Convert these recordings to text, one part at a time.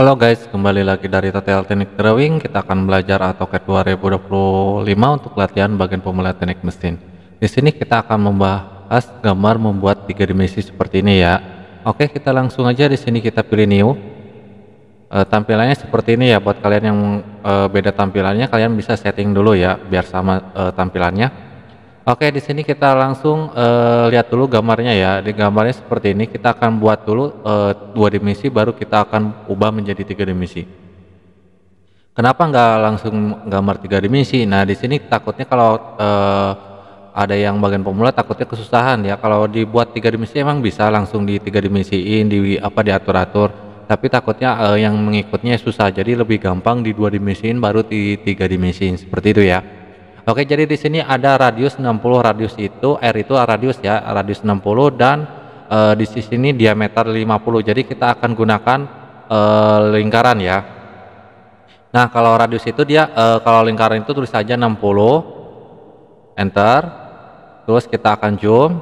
Halo guys, kembali lagi dari tutorial teknik drawing. Kita akan belajar AutoCAD 2025 untuk latihan bagian pemula teknik mesin. Di sini kita akan membahas gambar membuat tiga dimensi seperti ini ya. Oke, kita langsung aja di sini kita pilih new. E, tampilannya seperti ini ya. Buat kalian yang e, beda tampilannya, kalian bisa setting dulu ya, biar sama e, tampilannya. Oke, di sini kita langsung uh, lihat dulu gambarnya ya. Di gambarnya seperti ini, kita akan buat dulu uh, dua dimensi, baru kita akan ubah menjadi tiga dimensi. Kenapa nggak langsung gambar tiga dimensi? Nah, di sini takutnya kalau uh, ada yang bagian pemula takutnya kesusahan ya. Kalau dibuat tiga dimensi emang bisa langsung di tiga dimensiin, di apa diatur atur. Tapi takutnya uh, yang mengikutnya susah. Jadi lebih gampang di dua dimensiin, baru di tiga dimensiin seperti itu ya. Oke, jadi di sini ada radius 60, radius itu R itu radius ya, radius 60 dan e, di sini diameter 50. Jadi kita akan gunakan e, lingkaran ya. Nah, kalau radius itu dia e, kalau lingkaran itu tulis saja 60 enter. Terus kita akan zoom.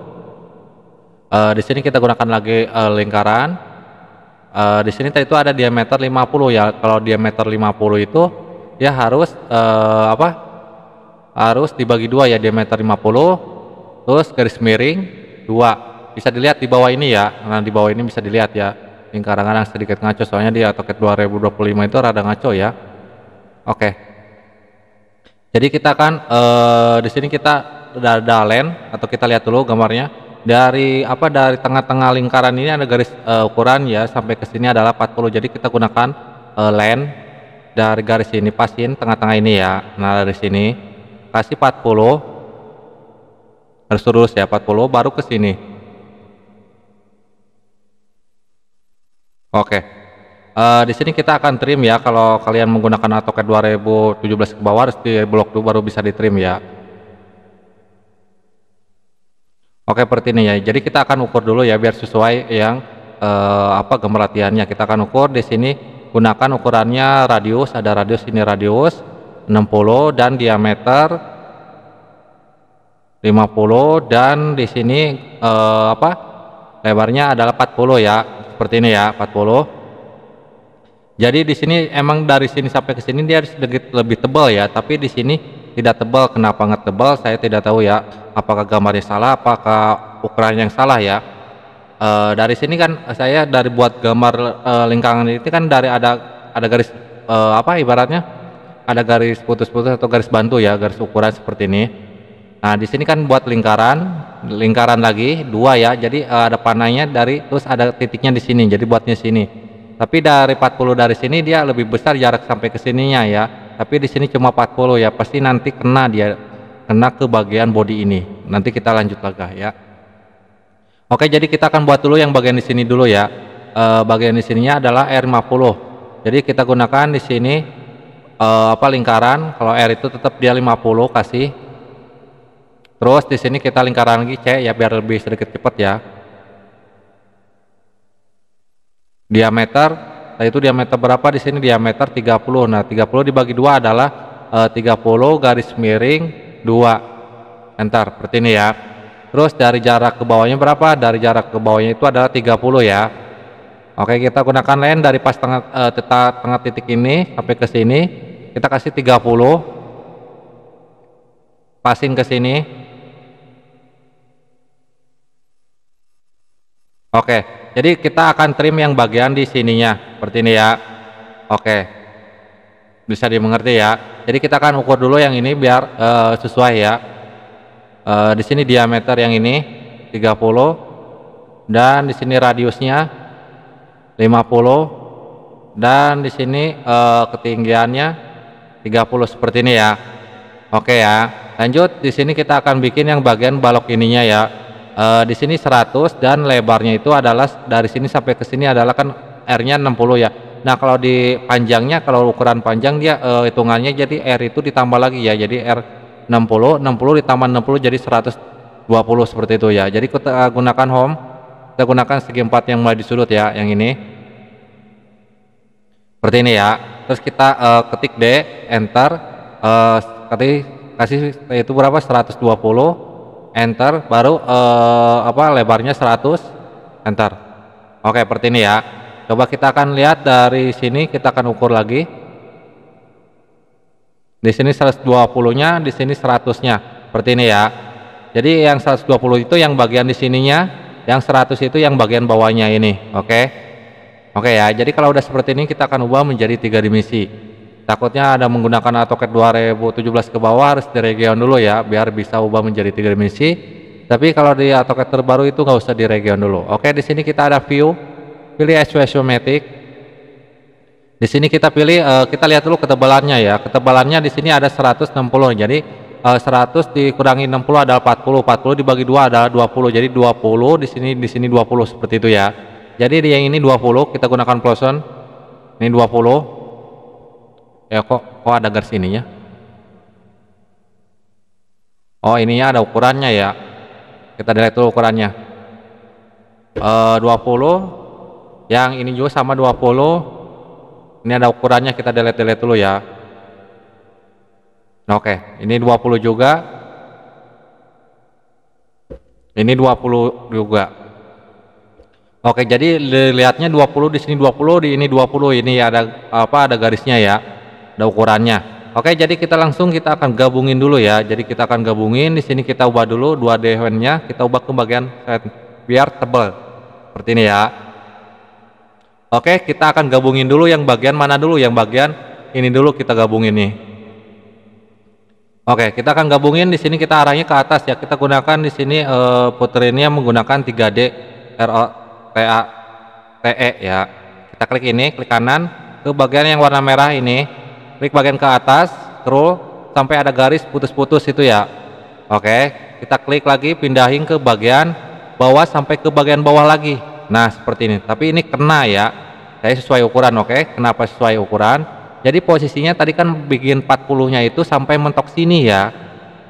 E, di sini kita gunakan lagi e, lingkaran. E, di sini itu ada diameter 50 ya. Kalau diameter 50 itu dia harus e, apa? arus dibagi dua ya diameter 50 terus garis miring dua bisa dilihat di bawah ini ya nah di bawah ini bisa dilihat ya lingkaran kadang sedikit ngaco soalnya di AutoCAD 2025 itu rada ngaco ya oke jadi kita kan eh, di sini kita ada len atau kita lihat dulu gambarnya dari apa dari tengah-tengah lingkaran ini ada garis eh, ukuran ya sampai ke sini adalah 40 jadi kita gunakan eh, len dari garis ini pasin tengah-tengah ini ya nah dari sini kasih 40 harus lurus ya 40 baru ke sini oke uh, di sini kita akan trim ya kalau kalian menggunakan AutoCAD 2017 ke bawah harus di blok dulu baru bisa di trim ya oke seperti ini ya jadi kita akan ukur dulu ya biar sesuai yang uh, apa gambar latihannya kita akan ukur di sini gunakan ukurannya radius ada radius ini radius 60 dan diameter 50 dan di sini eh, apa lebarnya adalah 40 ya seperti ini ya 40 jadi di sini emang dari sini sampai ke sini dia sedikit lebih tebal ya tapi di sini tidak tebal kenapa nggak tebal saya tidak tahu ya apakah gambarnya salah apakah ukuran yang salah ya e, dari sini kan saya dari buat gambar e, eh, lingkaran ini kan dari ada ada garis e, apa ibaratnya ada garis putus-putus atau garis bantu ya, garis ukuran seperti ini. Nah, di sini kan buat lingkaran, lingkaran lagi dua ya. Jadi uh, ada panahnya dari terus ada titiknya di sini. Jadi buatnya sini. Tapi dari 40 dari sini dia lebih besar jarak sampai ke sininya ya. Tapi di sini cuma 40 ya. Pasti nanti kena dia kena ke bagian body ini. Nanti kita lanjut lagi ya. Oke, jadi kita akan buat dulu yang bagian di sini dulu ya. E, bagian di sininya adalah R50. Jadi kita gunakan di sini uh, apa lingkaran kalau R itu tetap dia 50 kasih terus di sini kita lingkaran lagi C ya biar lebih sedikit cepat ya diameter nah itu diameter berapa di sini diameter 30 nah 30 dibagi dua adalah eh, uh, 30 garis miring 2 enter seperti ini ya terus dari jarak ke bawahnya berapa dari jarak ke bawahnya itu adalah 30 ya Oke, kita gunakan lain dari pas tengah, eh, tengah titik ini sampai ke sini kita kasih 30 passing ke sini oke jadi kita akan trim yang bagian di sininya seperti ini ya oke bisa dimengerti ya jadi kita akan ukur dulu yang ini biar uh, sesuai ya uh, di sini diameter yang ini 30 dan di sini radiusnya 50 dan di sini uh, ketinggiannya 30 seperti ini ya oke ya lanjut di sini kita akan bikin yang bagian balok ininya ya e, di sini 100 dan lebarnya itu adalah dari sini sampai ke sini adalah kan R nya 60 ya Nah kalau di panjangnya kalau ukuran panjang dia e, hitungannya jadi R itu ditambah lagi ya jadi R 60 60 ditambah 60 jadi 120 seperti itu ya jadi kita eh, gunakan home kita gunakan segi empat yang mulai di sudut ya yang ini seperti ini ya terus kita uh, ketik D enter uh, kasih itu berapa 120 enter baru uh, apa lebarnya 100 enter oke seperti ini ya coba kita akan lihat dari sini kita akan ukur lagi di sini 120 nya di sini 100 nya seperti ini ya jadi yang 120 itu yang bagian di sininya yang 100 itu yang bagian bawahnya ini oke okay? Oke ya, jadi kalau udah seperti ini kita akan ubah menjadi tiga dimensi. Takutnya ada menggunakan AutoCAD 2017 ke bawah harus diregion dulu ya, biar bisa ubah menjadi tiga dimensi. Tapi kalau di AutoCAD terbaru itu nggak usah di region dulu. Oke, di sini kita ada view, pilih isometric. Di sini kita pilih, eh, kita lihat dulu ketebalannya ya. Ketebalannya di sini ada 160, jadi uh, eh, 100 dikurangi 60 adalah 40, 40 dibagi dua adalah 20, jadi 20 di sini di sini 20 seperti itu ya jadi yang ini 20 kita gunakan ploson ini 20 ya kok kok ada garis ininya oh ininya ada ukurannya ya kita delete dulu ukurannya e, eh, 20 yang ini juga sama 20 ini ada ukurannya kita delete-delete dulu ya nah, oke ini 20 juga ini 20 juga Oke, jadi lihatnya 20 di sini 20, di ini 20. Ini ada apa ada garisnya ya. Ada ukurannya. Oke, jadi kita langsung kita akan gabungin dulu ya. Jadi kita akan gabungin di sini kita ubah dulu 2 d nya kita ubah ke bagian set biar tebal. Seperti ini ya. Oke, kita akan gabungin dulu yang bagian mana dulu? Yang bagian ini dulu kita gabungin nih. Oke, kita akan gabungin di sini kita arahnya ke atas ya. Kita gunakan di sini eh, putrinya puterinnya menggunakan 3D RO TA TE ya kita klik ini klik kanan ke bagian yang warna merah ini klik bagian ke atas scroll sampai ada garis putus-putus itu ya Oke kita klik lagi pindahin ke bagian bawah sampai ke bagian bawah lagi nah seperti ini tapi ini kena ya saya sesuai ukuran oke kenapa sesuai ukuran jadi posisinya tadi kan bikin 40 nya itu sampai mentok sini ya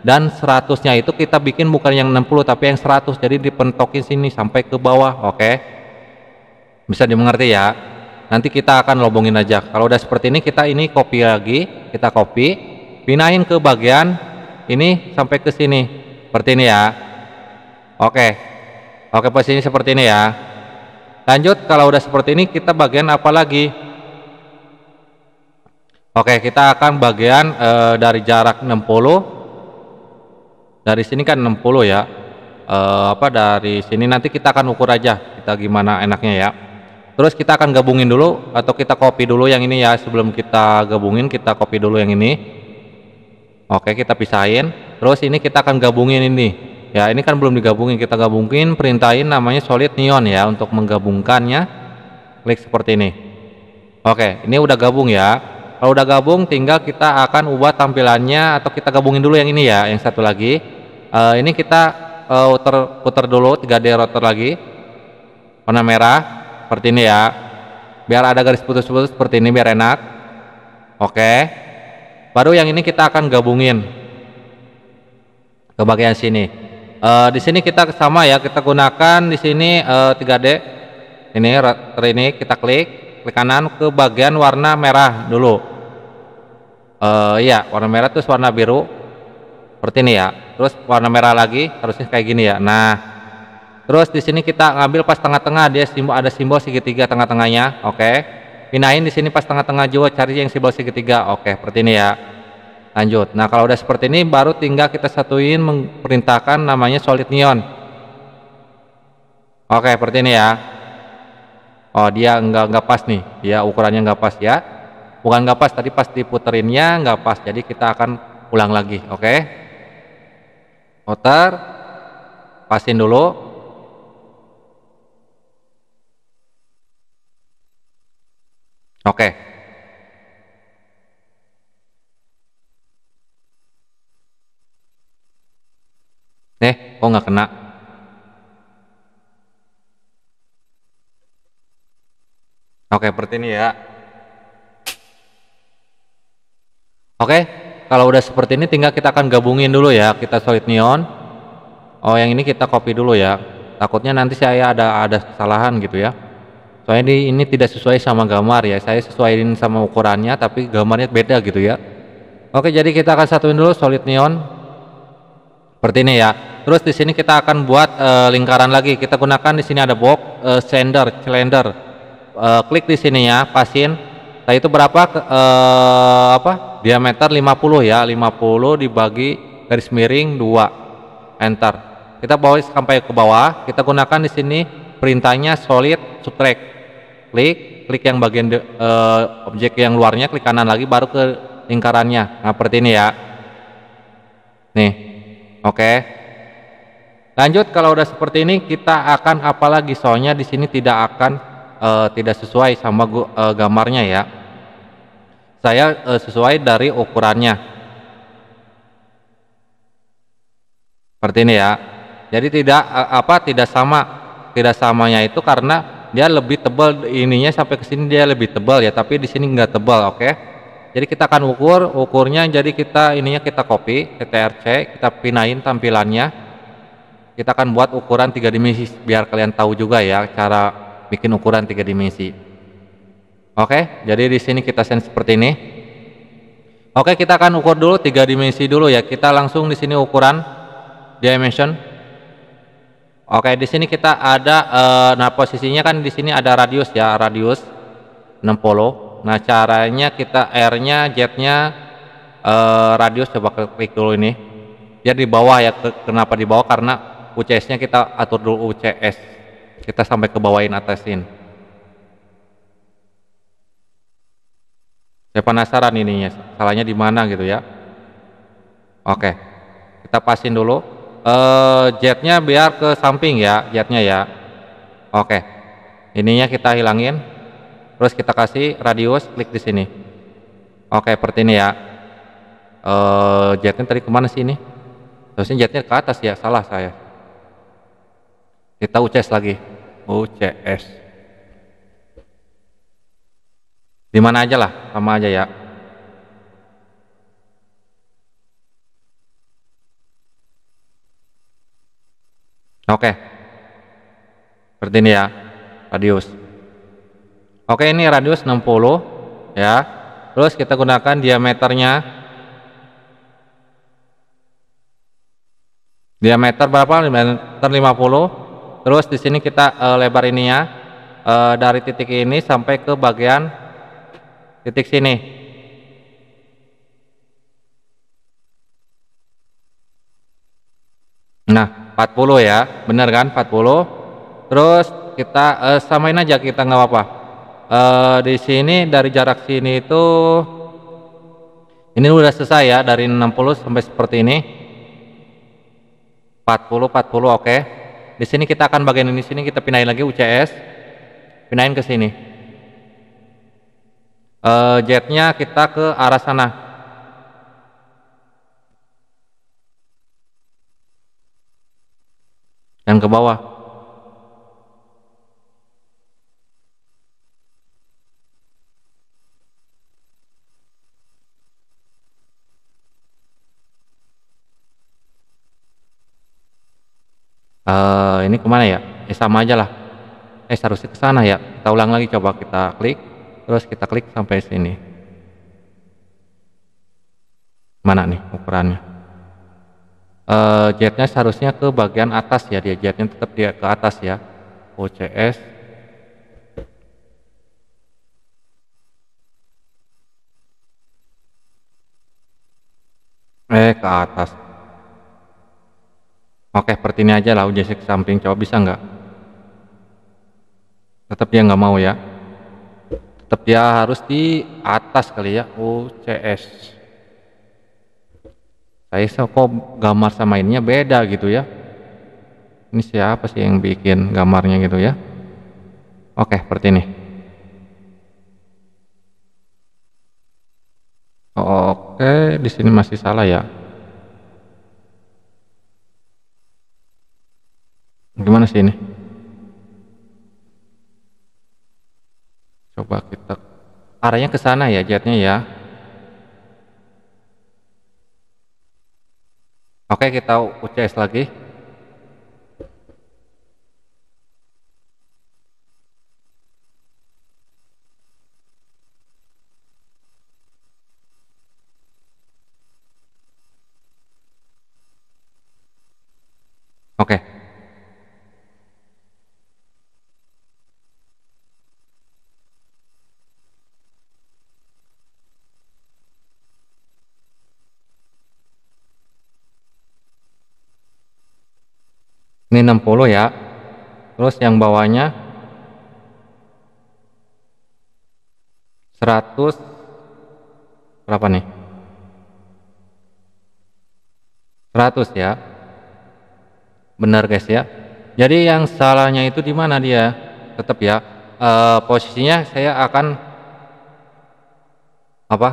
dan 100 nya itu kita bikin bukan yang 60 tapi yang 100 jadi dipentokin sini sampai ke bawah oke okay? bisa dimengerti ya nanti kita akan lobongin aja kalau udah seperti ini kita ini copy lagi kita copy pinain ke bagian ini sampai ke sini seperti ini ya oke oke posisinya seperti ini ya lanjut kalau udah seperti ini kita bagian apa lagi oke kita akan bagian e, dari jarak 60 dari sini kan 60 ya e, apa dari sini nanti kita akan ukur aja kita gimana enaknya ya Terus kita akan gabungin dulu atau kita copy dulu yang ini ya sebelum kita gabungin kita copy dulu yang ini. Oke, kita pisahin. Terus ini kita akan gabungin ini. Ya, ini kan belum digabungin, kita gabungin perintahin namanya solid neon ya untuk menggabungkannya. Klik seperti ini. Oke, ini udah gabung ya. Kalau udah gabung tinggal kita akan ubah tampilannya atau kita gabungin dulu yang ini ya, yang satu lagi. Uh, ini kita uh, puter puter dulu 3D router lagi. Warna merah, seperti ini ya biar ada garis putus-putus seperti ini biar enak oke baru yang ini kita akan gabungin ke bagian sini uh, di sini kita sama ya kita gunakan di sini uh, eh, 3D ini ini kita klik klik kanan ke bagian warna merah dulu uh, ya warna merah terus warna biru seperti ini ya terus warna merah lagi harusnya kayak gini ya nah Terus di sini kita ngambil pas tengah-tengah dia simbol ada simbol segitiga tengah-tengahnya, oke. Okay. Pindahin di sini pas tengah-tengah juga cari yang simbol segitiga, oke, okay, seperti ini ya. Lanjut. Nah, kalau udah seperti ini baru tinggal kita satuin memerintahkan namanya solid neon. Oke, okay, seperti ini ya. Oh, dia enggak enggak pas nih. Dia ukurannya enggak pas ya. Bukan enggak pas, tadi pas diputerinnya enggak pas. Jadi kita akan ulang lagi, oke. Okay. Putar pasin dulu Oke. Okay. Eh, kok nggak kena? Oke, seperti ini ya. Oke, kalau udah seperti ini tinggal kita akan gabungin dulu ya. Kita solid neon. Oh, yang ini kita copy dulu ya. Takutnya nanti saya ada ada kesalahan gitu ya soalnya ini, ini tidak sesuai sama gambar ya saya sesuaiin sama ukurannya tapi gambarnya beda gitu ya oke jadi kita akan satuin dulu solid neon seperti ini ya terus di sini kita akan buat e, lingkaran lagi kita gunakan di sini ada box e, sender cylinder e, klik di sini ya pasin nah itu berapa e, apa diameter 50 ya 50 dibagi garis miring 2 enter kita bawa sampai ke bawah kita gunakan di sini perintahnya solid subtract klik, klik yang bagian de, e, objek yang luarnya, klik kanan lagi baru ke lingkarannya. Nah, seperti ini ya. Nih. Oke. Lanjut kalau udah seperti ini kita akan apalagi soalnya di sini tidak akan e, tidak sesuai sama gu, e, gambarnya ya. Saya e, sesuai dari ukurannya. Seperti ini ya. Jadi tidak apa tidak sama. Tidak samanya itu karena dia lebih tebal ininya sampai ke sini dia lebih tebal ya tapi di sini nggak tebal oke okay? jadi kita akan ukur ukurnya jadi kita ininya kita copy CTRC kita pinain tampilannya kita akan buat ukuran tiga dimensi biar kalian tahu juga ya cara bikin ukuran tiga dimensi oke okay? jadi di sini kita send seperti ini oke okay, kita akan ukur dulu tiga dimensi dulu ya kita langsung di sini ukuran dimension Oke, di sini kita ada eh, nah posisinya kan di sini ada radius ya, radius 60. Nah, caranya kita R-nya, Z-nya eh, radius coba klik dulu ini. Dia di bawah ya. Kenapa di bawah? Karena UCS-nya kita atur dulu UCS. Kita sampai ke bawahin atasin. Saya penasaran ininya, salahnya di mana gitu ya. Oke. Kita pasin dulu uh, jetnya biar ke samping ya jetnya ya oke okay. ininya kita hilangin terus kita kasih radius klik di sini oke okay, seperti ini ya uh, jetnya tadi kemana sih ini terusnya jetnya ke atas ya salah saya kita UCS lagi UCS dimana aja lah sama aja ya Oke. Seperti ini ya, radius. Oke, ini radius 60 ya. Terus kita gunakan diameternya. Diameter berapa? Diameter 50. Terus di sini kita uh, lebar ya. Uh, dari titik ini sampai ke bagian titik sini. Nah, 40 ya bener kan 40 terus kita uh, samain aja kita nggak apa-apa uh, di sini dari jarak sini itu ini udah selesai ya dari 60 sampai seperti ini 40 40 oke okay. di sini kita akan bagian ini sini kita pindahin lagi UCS pindahin ke sini uh, jetnya kita ke arah sana yang ke bawah. Uh, ini kemana ya? Eh sama aja lah. Eh seharusnya ke sana ya. Kita ulang lagi coba kita klik, terus kita klik sampai sini. Mana nih ukurannya? uh, eh, jetnya seharusnya ke bagian atas ya dia jetnya tetap dia ke atas ya OCS eh ke atas oke seperti ini aja lah UJC ke samping coba bisa nggak tetap dia nggak mau ya tetap dia harus di atas kali ya UCS saya kok gambar sama ininya beda gitu ya ini siapa sih yang bikin gambarnya gitu ya oke seperti ini oke di sini masih salah ya gimana sih ini coba kita arahnya ke sana ya jetnya ya Oke, kita UCS lagi. Oke. ini 60 ya terus yang bawahnya 100 berapa nih 100 ya benar guys ya jadi yang salahnya itu di mana dia tetap ya e, posisinya saya akan apa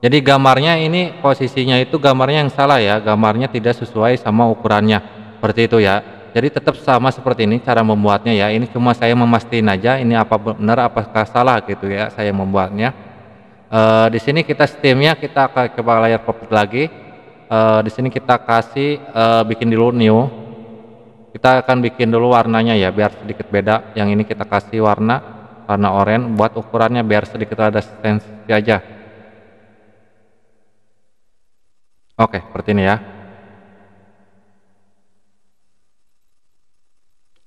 jadi gambarnya ini posisinya itu gambarnya yang salah ya gambarnya tidak sesuai sama ukurannya seperti itu ya jadi tetap sama seperti ini cara membuatnya ya ini cuma saya memastikan aja ini apa benar apakah salah gitu ya saya membuatnya e, di sini kita steamnya kita ke, ke layar pop lagi e, di sini kita kasih e, bikin dulu new kita akan bikin dulu warnanya ya biar sedikit beda yang ini kita kasih warna warna oranye buat ukurannya biar sedikit ada sensi aja oke seperti ini ya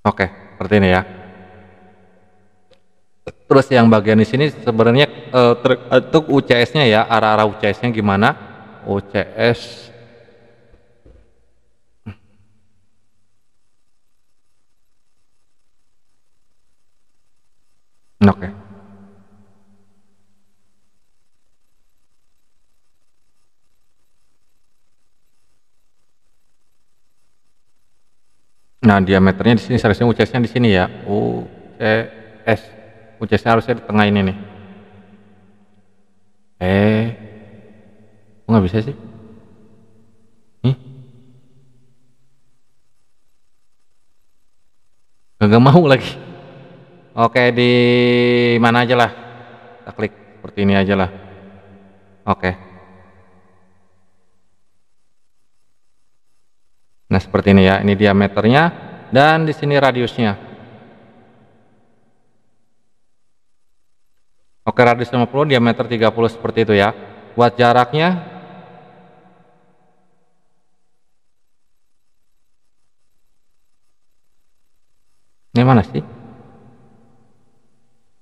Oke, seperti ini ya. Terus yang bagian di sini sebenarnya uh, untuk UCS-nya ya, arah-arah UCS-nya gimana? UCS hmm. Oke. Okay. Nah, diameternya di sini seharusnya UCS-nya di sini ya. UCS. UCS harusnya di tengah ini nih. Eh. Kok nggak bisa sih? Nih. Gak mau lagi. Oke, di mana aja lah. Kita klik seperti ini aja lah. Oke. Nah, seperti ini ya. Ini diameternya dan di sini radiusnya. Oke, radius 50, diameter 30 seperti itu ya. Buat jaraknya Ini mana sih?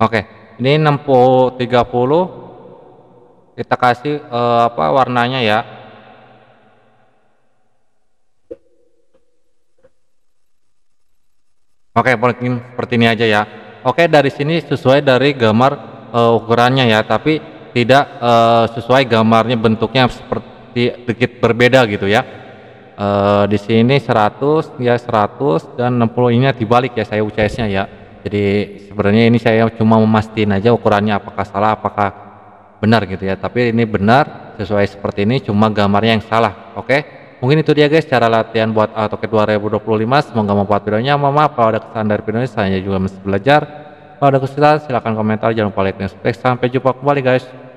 Oke, ini 60 30 kita kasih eh, apa warnanya ya Oke, mungkin seperti ini aja ya. Oke, dari sini sesuai dari gambar uh, ukurannya ya, tapi tidak uh, sesuai gambarnya bentuknya seperti sedikit berbeda gitu ya. Uh, di sini 100 ya 100 dan 60 ini dibalik ya saya UCS-nya ya. Jadi sebenarnya ini saya cuma memastikan aja ukurannya apakah salah apakah benar gitu ya. Tapi ini benar sesuai seperti ini cuma gambarnya yang salah. Oke. Mungkin itu dia guys cara latihan buat AutoCAD 2025. Semoga membuat videonya. Mohon maaf kalau ada kesan dari video ini Saya juga masih belajar. Kalau ada kesulitan silahkan komentar. Jangan lupa like dan subscribe. Sampai jumpa kembali guys.